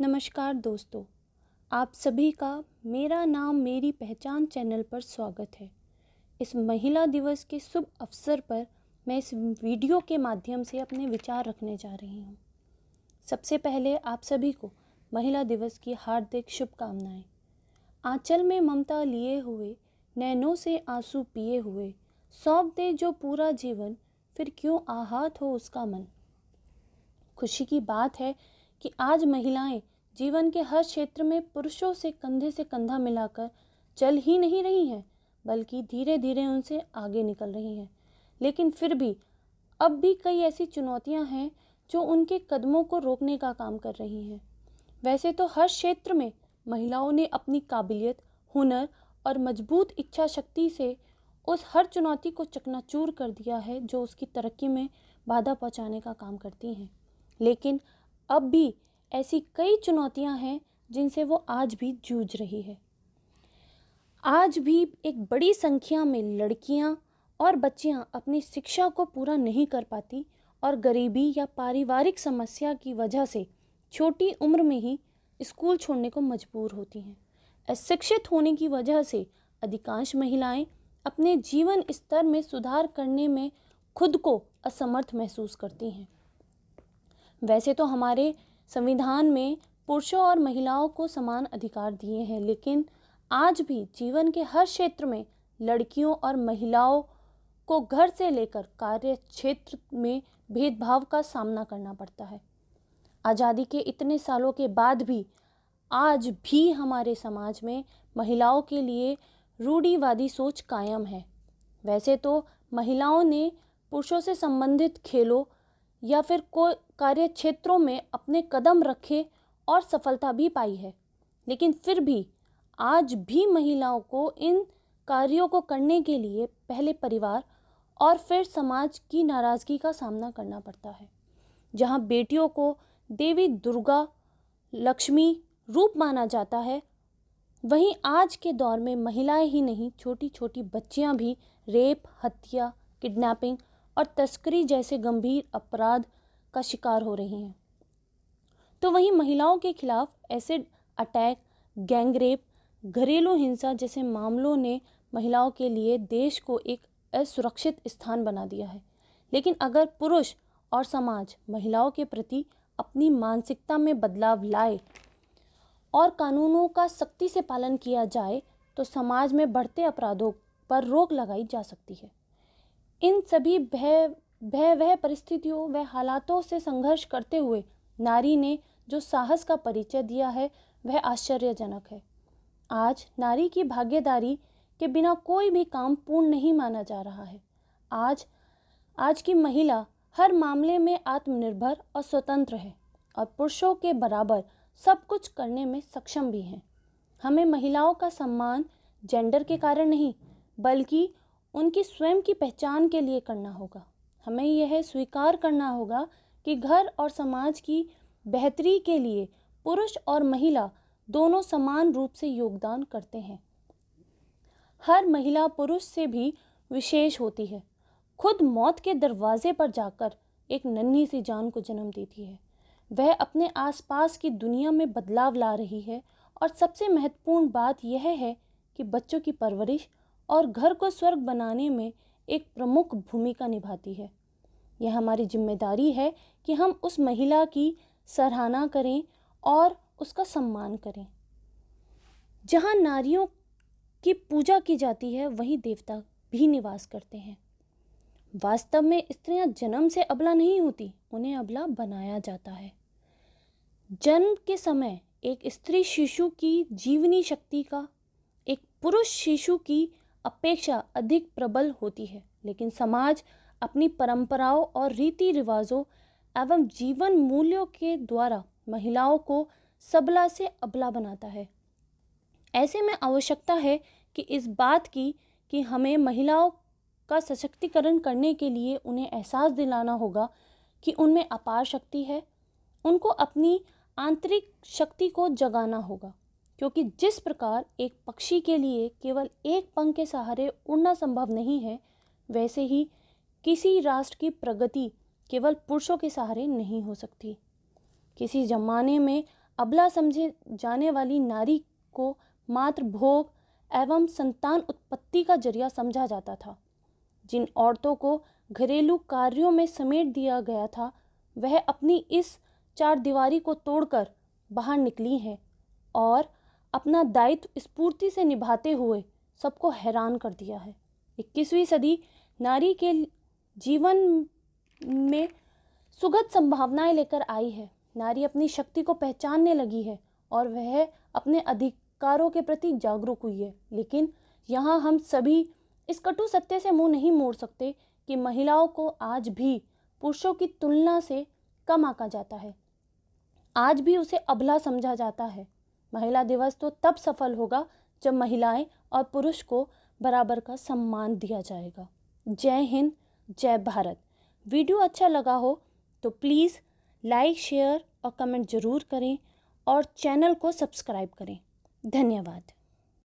नमस्कार दोस्तों आप सभी का मेरा नाम मेरी पहचान चैनल पर स्वागत है इस महिला दिवस के शुभ अवसर पर मैं इस वीडियो के माध्यम से अपने विचार रखने जा रही हूँ सबसे पहले आप सभी को महिला दिवस की हार्दिक शुभकामनाएं आंचल में ममता लिए हुए नैनों से आंसू पिए हुए सौंप दे जो पूरा जीवन फिर क्यों आहत हो उसका मन खुशी की बात है कि आज महिलाएं जीवन के हर क्षेत्र में पुरुषों से कंधे से कंधा मिलाकर चल ही नहीं रही हैं बल्कि धीरे धीरे उनसे आगे निकल रही हैं लेकिन फिर भी अब भी कई ऐसी चुनौतियां हैं जो उनके कदमों को रोकने का काम कर रही हैं वैसे तो हर क्षेत्र में महिलाओं ने अपनी काबिलियत हुनर और मजबूत इच्छा शक्ति से उस हर चुनौती को चकनाचूर कर दिया है जो उसकी तरक्की में बाधा पहुंचाने का काम करती हैं लेकिन अब भी ऐसी कई चुनौतियां हैं जिनसे वो आज भी जूझ रही है आज भी एक बड़ी संख्या में लड़कियां और बच्चियां अपनी शिक्षा को पूरा नहीं कर पाती और गरीबी या पारिवारिक समस्या की वजह से छोटी उम्र में ही स्कूल छोड़ने को मजबूर होती हैं अशिक्षित होने की वजह से अधिकांश महिलाएं अपने जीवन स्तर में सुधार करने में खुद को असमर्थ महसूस करती हैं वैसे तो हमारे संविधान में पुरुषों और महिलाओं को समान अधिकार दिए हैं लेकिन आज भी जीवन के हर क्षेत्र में लड़कियों और महिलाओं को घर से लेकर कार्य क्षेत्र में भेदभाव का सामना करना पड़ता है आज़ादी के इतने सालों के बाद भी आज भी हमारे समाज में महिलाओं के लिए रूढ़ीवादी सोच कायम है वैसे तो महिलाओं ने पुरुषों से संबंधित खेलों या फिर कोई कार्य क्षेत्रों में अपने कदम रखे और सफलता भी पाई है लेकिन फिर भी आज भी महिलाओं को इन कार्यों को करने के लिए पहले परिवार और फिर समाज की नाराज़गी का सामना करना पड़ता है जहाँ बेटियों को देवी दुर्गा लक्ष्मी रूप माना जाता है वहीं आज के दौर में महिलाएं ही नहीं छोटी छोटी बच्चियां भी रेप हत्या किडनैपिंग और तस्करी जैसे गंभीर अपराध का शिकार हो रही हैं तो वहीं महिलाओं के खिलाफ एसिड अटैक गैंगरेप घरेलू हिंसा जैसे मामलों ने महिलाओं के लिए देश को एक असुरक्षित स्थान बना दिया है लेकिन अगर पुरुष और समाज महिलाओं के प्रति अपनी मानसिकता में बदलाव लाए और कानूनों का सख्ती से पालन किया जाए तो समाज में बढ़ते अपराधों पर रोक लगाई जा सकती है इन सभी भय भय वह परिस्थितियों व हालातों से संघर्ष करते हुए नारी ने जो साहस का परिचय दिया है वह आश्चर्यजनक है आज नारी की भागीदारी के बिना कोई भी काम पूर्ण नहीं माना जा रहा है आज आज की महिला हर मामले में आत्मनिर्भर और स्वतंत्र है और पुरुषों के बराबर सब कुछ करने में सक्षम भी हैं हमें महिलाओं का सम्मान जेंडर के कारण नहीं बल्कि उनकी स्वयं की पहचान के लिए करना होगा हमें यह स्वीकार करना होगा कि घर और समाज की बेहतरी के लिए पुरुष और महिला दोनों समान रूप से योगदान करते हैं हर महिला पुरुष से भी विशेष होती है खुद मौत के दरवाजे पर जाकर एक नन्ही सी जान को जन्म देती है वह अपने आसपास की दुनिया में बदलाव ला रही है और सबसे महत्वपूर्ण बात यह है कि बच्चों की परवरिश और घर को स्वर्ग बनाने में एक प्रमुख भूमिका निभाती है यह हमारी जिम्मेदारी है कि हम उस महिला की सराहना करें और उसका सम्मान करें जहाँ नारियों की पूजा की जाती है वहीं देवता भी निवास करते हैं वास्तव में स्त्रियां जन्म से अबला नहीं होती उन्हें अबला बनाया जाता है जन्म के समय एक स्त्री शिशु की जीवनी शक्ति का एक पुरुष शिशु की अपेक्षा अधिक प्रबल होती है लेकिन समाज अपनी परंपराओं और रीति रिवाजों एवं जीवन मूल्यों के द्वारा महिलाओं को सबला से अबला बनाता है ऐसे में आवश्यकता है कि इस बात की कि हमें महिलाओं का सशक्तिकरण करने के लिए उन्हें एहसास दिलाना होगा कि उनमें अपार शक्ति है उनको अपनी आंतरिक शक्ति को जगाना होगा क्योंकि जिस प्रकार एक पक्षी के लिए केवल एक पंख के सहारे उड़ना संभव नहीं है वैसे ही किसी राष्ट्र की प्रगति केवल पुरुषों के सहारे नहीं हो सकती किसी जमाने में अबला समझे जाने वाली नारी को मात्र भोग एवं संतान उत्पत्ति का जरिया समझा जाता था जिन औरतों को घरेलू कार्यों में समेट दिया गया था वह अपनी इस चार दीवारी को तोड़कर बाहर निकली हैं और अपना दायित्व स्फूर्ति से निभाते हुए सबको हैरान कर दिया है इक्कीसवीं सदी नारी के जीवन में सुगत संभावनाएं लेकर आई है नारी अपनी शक्ति को पहचानने लगी है और वह अपने अधिकारों के प्रति जागरूक हुई है लेकिन यहाँ हम सभी इस कटु सत्य से मुंह नहीं मोड़ सकते कि महिलाओं को आज भी पुरुषों की तुलना से कम आका जाता है आज भी उसे अबला समझा जाता है महिला दिवस तो तब सफल होगा जब महिलाएं और पुरुष को बराबर का सम्मान दिया जाएगा जय हिंद जय भारत वीडियो अच्छा लगा हो तो प्लीज़ लाइक शेयर और कमेंट ज़रूर करें और चैनल को सब्सक्राइब करें धन्यवाद